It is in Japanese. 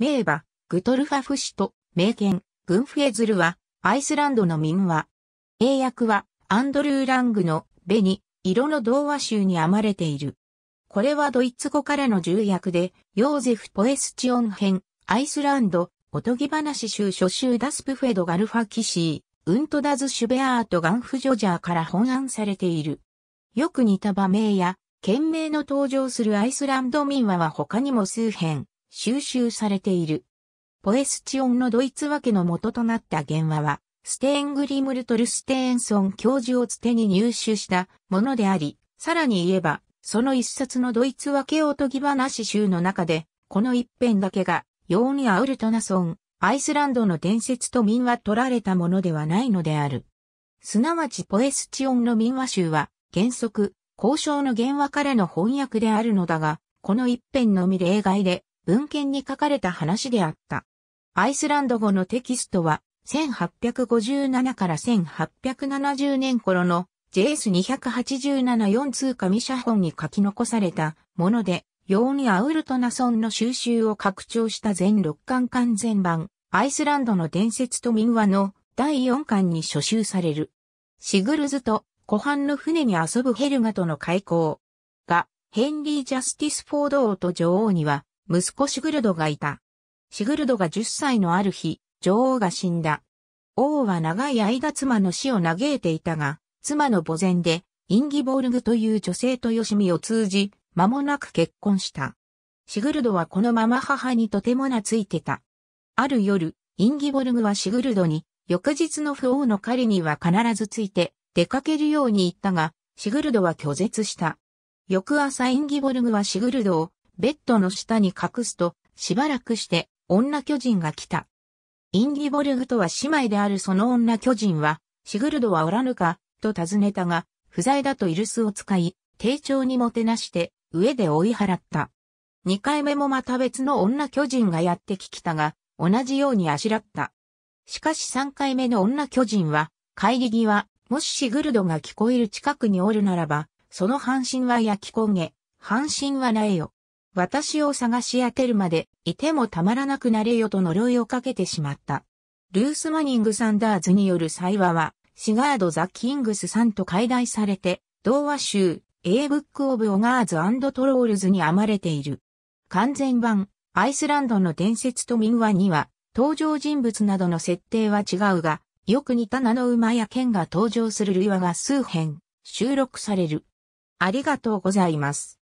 名馬、グトルファフ氏と、名犬、グンフエズルは、アイスランドの民話。英訳は、アンドルー・ラングの、ベニ、色の童話集に編まれている。これはドイツ語からの重役で、ヨーゼフ・ポエスチオン編、アイスランド、おとぎ話集初集ダスプフェド・ガルファキシー、ウントダズ・シュベアート・ガンフ・ジョジャーから本案されている。よく似た場名や、県名の登場するアイスランド民話は他にも数編、収集されている。ポエスチオンのドイツ分けの元となった原話は、ステーングリムルトルステーンソン教授をつてに入手したものであり、さらに言えば、その一冊のドイツ分けおとぎ話集の中で、この一編だけが、ヨーニアウルトナソン、アイスランドの伝説と民話取られたものではないのである。すなわちポエスチオンの民話集は、原則、交渉の原話からの翻訳であるのだが、この一編のみ例外で、文献に書かれた話であった。アイスランド語のテキストは、1857から1870年頃の JS287-4 通過ミシャ本に書き残されたもので、ヨーニ・アウルトナソンの収集を拡張した全6巻完全版、アイスランドの伝説と民話の第4巻に初集される。シグルズと湖畔の船に遊ぶヘルガとの開口が、ヘンリー・ジャスティスフォード王と女王には息子シグルドがいた。シグルドが10歳のある日、女王が死んだ。王は長い間妻の死を嘆いていたが、妻の墓前で、インギボールグという女性とよしみを通じ、間もなく結婚した。シグルドはこのまま母にとても懐いてた。ある夜、インギボルグはシグルドに、翌日の不王の狩りには必ずついて、出かけるように言ったが、シグルドは拒絶した。翌朝インギボルグはシグルドをベッドの下に隠すと、しばらくして女巨人が来た。インギボルグとは姉妹であるその女巨人は、シグルドはおらぬか、と尋ねたが、不在だとイルスを使い、丁重にもてなして、上で追い払った。二回目もまた別の女巨人がやってききたが、同じようにあしらった。しかし三回目の女巨人は、帰り際、もしシグルドが聞こえる近くにおるならば、その半身は焼き焦げ、半身はないよ。私を探し当てるまで、いてもたまらなくなれよと呪いをかけてしまった。ルース・マニング・サンダーズによる際話は、シガード・ザ・キングスさんと解題されて、童話集、A Book of o g a r s トロールズに編まれている。完全版、アイスランドの伝説と民話には、登場人物などの設定は違うが、よく似た名の馬や剣が登場する類話が数編、収録される。ありがとうございます。